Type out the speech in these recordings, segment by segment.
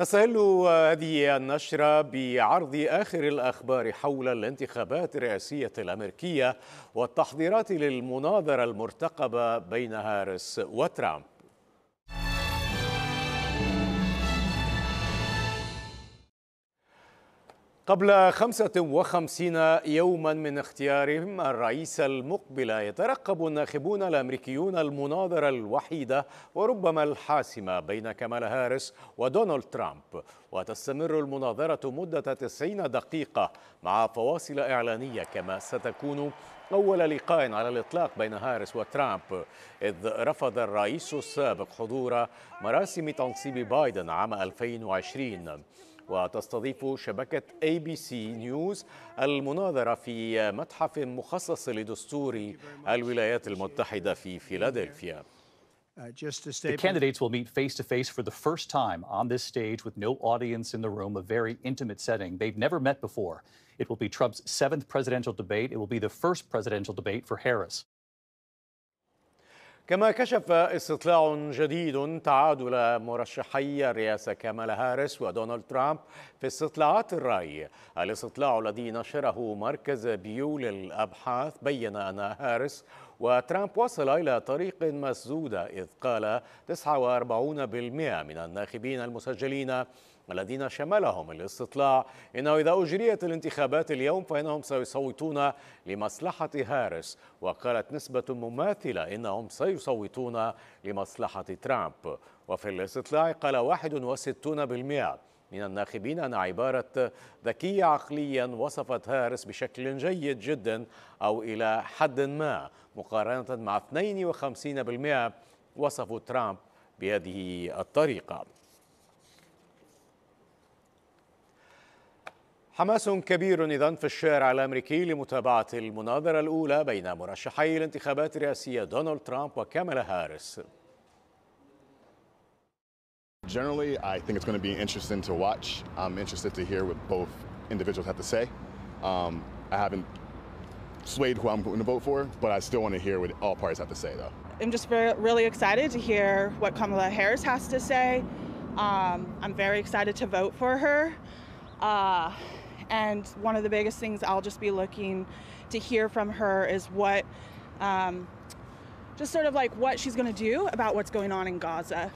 نستهل هذه النشرة بعرض آخر الأخبار حول الانتخابات الرئاسية الأمريكية والتحضيرات للمناظرة المرتقبة بين هارس وترامب قبل 55 يوما من اختيارهم الرئيس المقبل يترقب الناخبون الامريكيون المناظره الوحيده وربما الحاسمه بين كمال هاريس ودونالد ترامب وتستمر المناظره مده 90 دقيقه مع فواصل اعلانيه كما ستكون أول لقاء على الإطلاق بين هاريس وترامب إذ رفض الرئيس السابق حضور مراسم تنصيب بايدن عام 2020 وتستضيف شبكة اي بي سي نيوز المناظرة في متحف مخصص لدستور الولايات المتحدة في فيلادلفيا. The candidates will meet face to face for the first time on this stage with no audience in the room, a very intimate setting they've never met before. It will be Trump's seventh presidential debate. It will be the first presidential debate for Harris. كما كشف استطلاع جديد تعادل مرشحي الرئاسة كامالا هاريس ودونالد ترامب في استطلاعات الرأي الاستطلاع الذي نشره مركز بيو للأبحاث بين أن هاريس وترامب وصل إلى طريق مسدودة إذ قال 49% من الناخبين المسجلين الذين شملهم الاستطلاع إنه إذا أجريت الانتخابات اليوم فإنهم سيصوتون لمصلحة هارس وقالت نسبة مماثلة إنهم سيصوتون لمصلحة ترامب وفي الاستطلاع قال 61% من الناخبين أن عبارة ذكية عقليا وصفت هارس بشكل جيد جدا أو إلى حد ما مقارنة مع 52% وصفوا ترامب بهذه الطريقة حماس كبير إذا في الشارع الأمريكي لمتابعة المناظرة الأولى بين مرشحي الانتخابات الرئاسية دونالد ترامب وكامالا هاريس Generally, I think it's going to be interesting to watch. I'm interested to hear what both individuals have to say. Um, I haven't swayed who I'm going to vote for, but I still want to hear what all parties have to say, though. I'm just very, really excited to hear what Kamala Harris has to say. Um, I'm very excited to vote for her. Uh, and one of the biggest things I'll just be looking to hear from her is what, um, just sort of like what she's going to do about what's going on in Gaza.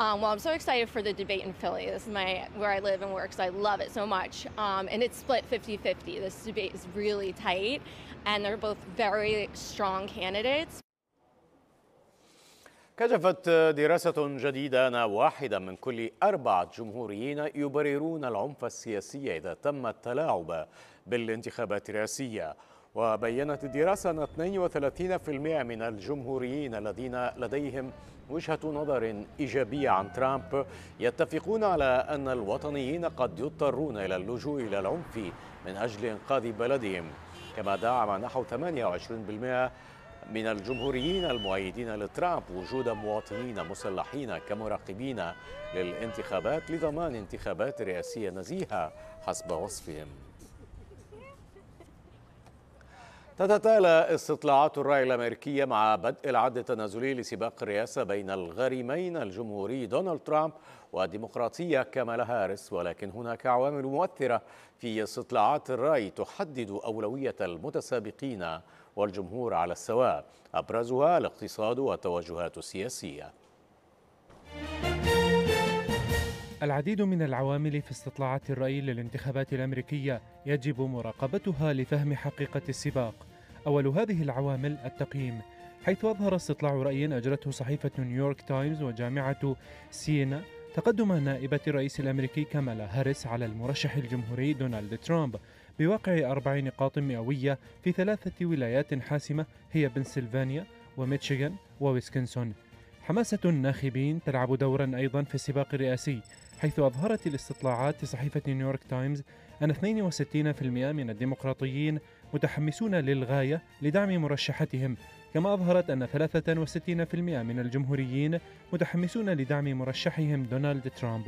Um, well, I'm so excited for the debate in Philly. This is my where I live and work, so I love it so much. Um, and it's split 50-50. This debate is really tight, and they're both very strong candidates. كشفت دراسة جديدة أن واحدا من كل أربعة جمهوريين يبررون العنف السياسي إذا تم التلاعب بالانتخابات الرئاسية وبينت الدراسة أن 32% من الجمهوريين الذين لديهم وجهة نظر إيجابية عن ترامب يتفقون على أن الوطنيين قد يضطرون إلى اللجوء إلى العنف من أجل إنقاذ بلدهم كما دعم نحو 28% من الجمهوريين المؤيدين لترامب وجود مواطنين مسلحين كمراقبين للانتخابات لضمان انتخابات رئاسية نزيهة حسب وصفهم تتتالى استطلاعات الرأي الأمريكية مع بدء العد التنازلي لسباق الرئاسة بين الغريمين الجمهوري دونالد ترامب والديمقراطية كامالا هاريس ولكن هناك عوامل مؤثرة في استطلاعات الرأي تحدد أولوية المتسابقين والجمهور على السواء أبرزها الاقتصاد والتوجهات السياسية العديد من العوامل في استطلاعات الرأي للانتخابات الأمريكية يجب مراقبتها لفهم حقيقة السباق أول هذه العوامل التقييم حيث أظهر استطلاع رأي أجرته صحيفة نيويورك تايمز وجامعة سينا تقدم نائبة الرئيس الأمريكي كامالا هاريس على المرشح الجمهوري دونالد ترامب بواقع أربع نقاط مئوية في ثلاثة ولايات حاسمة هي بنسلفانيا وميتشيغان وويسكنسون حماسة الناخبين تلعب دورا أيضا في السباق الرئاسي حيث أظهرت الاستطلاعات صحيفة نيويورك تايمز أن 62% من الديمقراطيين متحمسون للغاية لدعم مرشحتهم كما أظهرت أن 63% من الجمهوريين متحمسون لدعم مرشحهم دونالد ترامب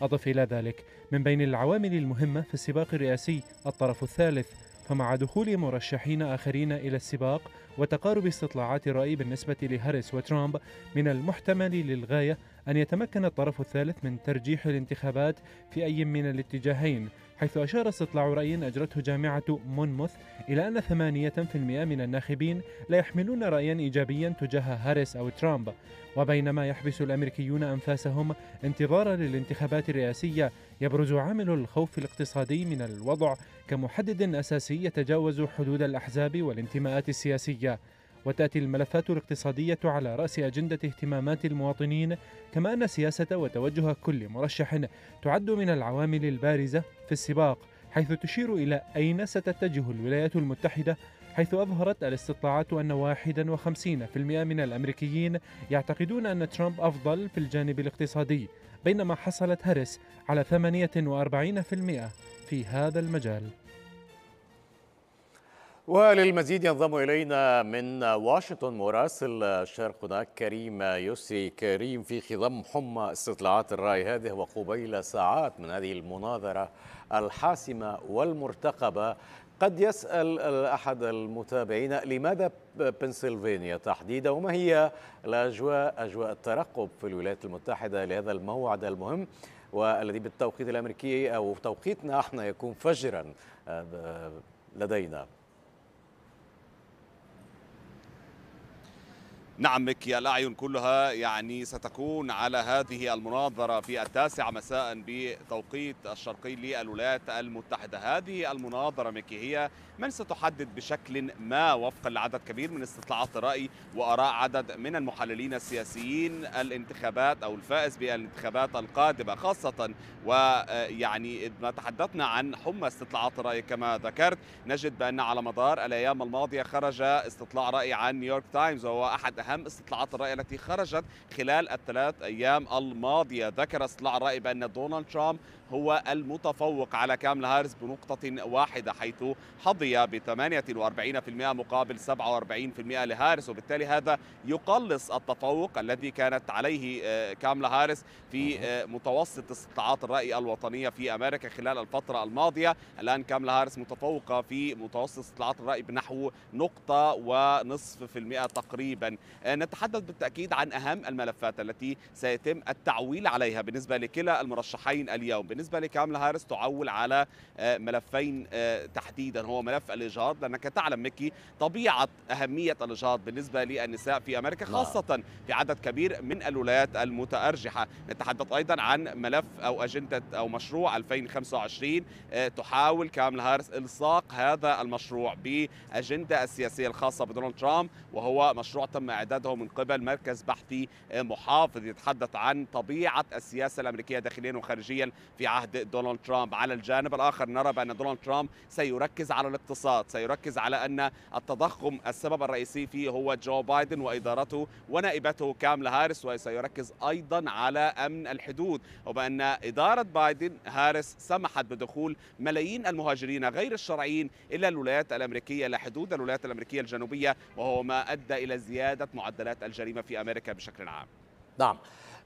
أضف إلى ذلك من بين العوامل المهمة في السباق الرئاسي الطرف الثالث فمع دخول مرشحين آخرين إلى السباق وتقارب استطلاعات الرأي بالنسبة لهاريس وترامب من المحتمل للغاية أن يتمكن الطرف الثالث من ترجيح الانتخابات في أي من الاتجاهين حيث أشار استطلاع رأي أجرته جامعة مونموث إلى أن 8% من الناخبين لا يحملون رأيا إيجابيا تجاه هاريس أو ترامب وبينما يحبس الأمريكيون أنفاسهم انتظارا للانتخابات الرئاسية يبرز عامل الخوف الاقتصادي من الوضع كمحدد أساسي يتجاوز حدود الأحزاب والانتماءات السياسية وتأتي الملفات الاقتصادية على رأس أجندة اهتمامات المواطنين كما أن سياسة وتوجه كل مرشح تعد من العوامل البارزة في السباق حيث تشير إلى أين ستتجه الولايات المتحدة حيث أظهرت الاستطلاعات أن 51% من الأمريكيين يعتقدون أن ترامب أفضل في الجانب الاقتصادي بينما حصلت هاريس على 48% في هذا المجال وللمزيد ينضم إلينا من واشنطن مراسل هناك كريم يسري كريم في خضم حمى استطلاعات الرأي هذه وقبيل ساعات من هذه المناظرة الحاسمة والمرتقبة قد يسأل أحد المتابعين لماذا بنسلفانيا تحديدا وما هي الأجواء أجواء الترقب في الولايات المتحدة لهذا الموعد المهم والذي بالتوقيت الأمريكي أو توقيتنا احنا يكون فجرا آه، لدينا نعم مكي الأعين كلها يعني ستكون على هذه المناظرة في التاسعة مساء بتوقيت الشرقي للولايات المتحدة هذه المناظرة مكي هي من ستحدد بشكل ما وفقا لعدد كبير من استطلاعات الرأي وآراء عدد من المحللين السياسيين الانتخابات أو الفائز بالانتخابات القادمة خاصة ويعني إذ ما تحدثنا عن حمى استطلاعات الرأي كما ذكرت نجد بأن على مدار الأيام الماضية خرج استطلاع رأي عن نيويورك تايمز وهو أحد أهم أهم استطلاعات الرأي التي خرجت خلال الثلاث أيام الماضية ذكر استطلاع الرأي بأن دونالد ترامب هو المتفوق على كاملا هاريس بنقطة واحدة حيث حظي ب 48% مقابل 47% لهاريس وبالتالي هذا يقلص التفوق الذي كانت عليه آه، كاملا هاريس في آه، متوسط استطلاعات الرأي الوطنية في أمريكا خلال الفترة الماضية الآن كاملا هاريس متفوقة في متوسط استطلاعات الرأي بنحو نقطة ونصف في المئة تقريبا آه، نتحدث بالتأكيد عن أهم الملفات التي سيتم التعويل عليها بالنسبة لكلا المرشحين اليوم بالنسبة لكاملا هارس تعول على آه، ملفين آه، تحديدا هو ملف الاجهاض لأنك تعلم ميكي طبيعة أهمية الاجهاض بالنسبة للنساء في أمريكا نعم. خاصة في عدد كبير من الولايات المتأرجحة نتحدث أيضا عن ملف أو أجندة أو مشروع 2025 تحاول كاملا هارس إلصاق هذا المشروع بالأجندة السياسية الخاصة بدونالد ترامب وهو مشروع تم إعدادة استعداده من قبل مركز بحثي آه، محافظ يتحدث عن طبيعه السياسه الامريكيه داخليا وخارجيا في عهد دونالد ترامب على الجانب الاخر نرى بان دونالد ترامب سيركز على الاقتصاد سيركز على ان التضخم السبب الرئيسي فيه هو جو بايدن وادارته ونائبته كاملا هارس وسيركز ايضا على امن الحدود وبان اداره بايدن هارس سمحت بدخول ملايين المهاجرين غير الشرعيين الى الولايات الامريكيه الى حدود الولايات الامريكيه الجنوبيه وهو ما ادى الى زياده معدلات الجريمه في امريكا بشكل عام نعم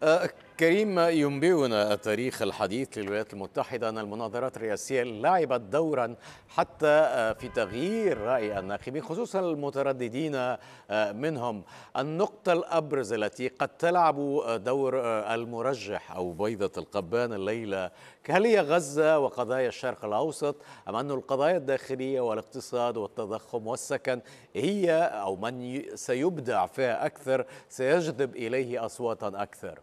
أه، كريم ينبئنا التاريخ الحديث للولايات المتحدة أن المناظرات الرئاسية لعبت دورا حتى أه، في تغيير رأي الناخبين خصوصا المترددين أه، منهم النقطة الأبرز التي قد تلعب دور المرجح أو بيضة القبان الليلة هل هي غزة وقضايا الشرق الأوسط أم أن القضايا الداخلية والاقتصاد والتضخم والسكن هي أو من سيبدع فيها أكثر سيجذب إليه أصواتا أكثر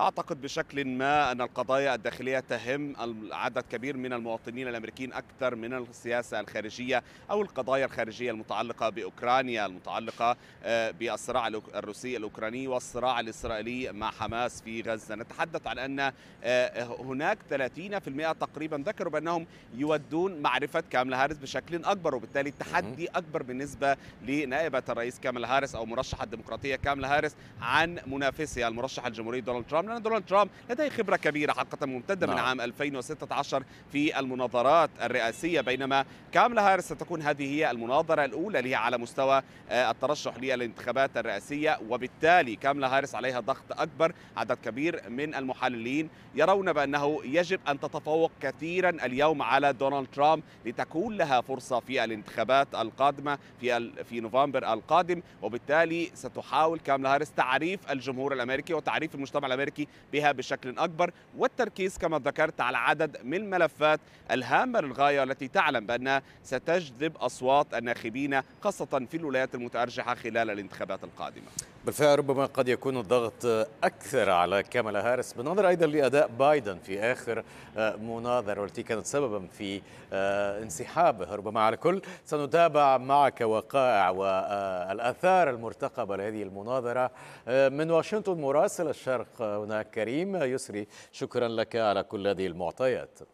أعتقد بشكل ما أن القضايا الداخلية تهم عدد كبير من المواطنين الأمريكيين أكثر من السياسة الخارجية أو القضايا الخارجية المتعلقة بأوكرانيا المتعلقة آه، بالصراع الروسي الأوكراني والصراع الإسرائيلي مع حماس في غزة نتحدث عن أن آه، هناك 30% تقريبا ذكروا بأنهم يودون معرفة كاملا هارس بشكل أكبر وبالتالي التحدي أكبر بالنسبة لنائبة الرئيس كاملا هارس أو مرشحة الديمقراطية كاملا هارس عن منافسها المرشح الجمهوري دونالد ترامب ترامب لأن دونالد ترامب لديه خبرة كبيرة حقيقة ممتدة من نعم. عام 2016 في المناظرات الرئاسية بينما كاملا هاريس ستكون هذه هي المناظرة الأولى لها على مستوى آه، الترشح للانتخابات الرئاسية وبالتالي كاملا هاريس عليها ضغط أكبر عدد كبير من المحللين يرون بأنه يجب أن تتفوق كثيرا اليوم على دونالد ترامب لتكون لها فرصة في الانتخابات القادمة في في نوفمبر القادم وبالتالي ستحاول كاملا هاريس تعريف الجمهور الأمريكي وتعريف المجتمع الأمريكي الامريكي بها بشكل اكبر والتركيز كما ذكرت على عدد من الملفات الهامه للغايه التي تعلم بانها ستجذب اصوات الناخبين خاصه في الولايات المتارجحه خلال الانتخابات القادمه بالفعل ربما قد يكون الضغط أكثر على كاملا هارس بالنظر أيضا لأداء بايدن في آخر آه، مناظرة والتي كانت سببا في آه، انسحابه ربما على كل سنتابع معك وقائع والآثار آه، المرتقبة لهذه المناظرة من واشنطن مراسل الشرق هناك كريم يسري شكرا لك على كل هذه المعطيات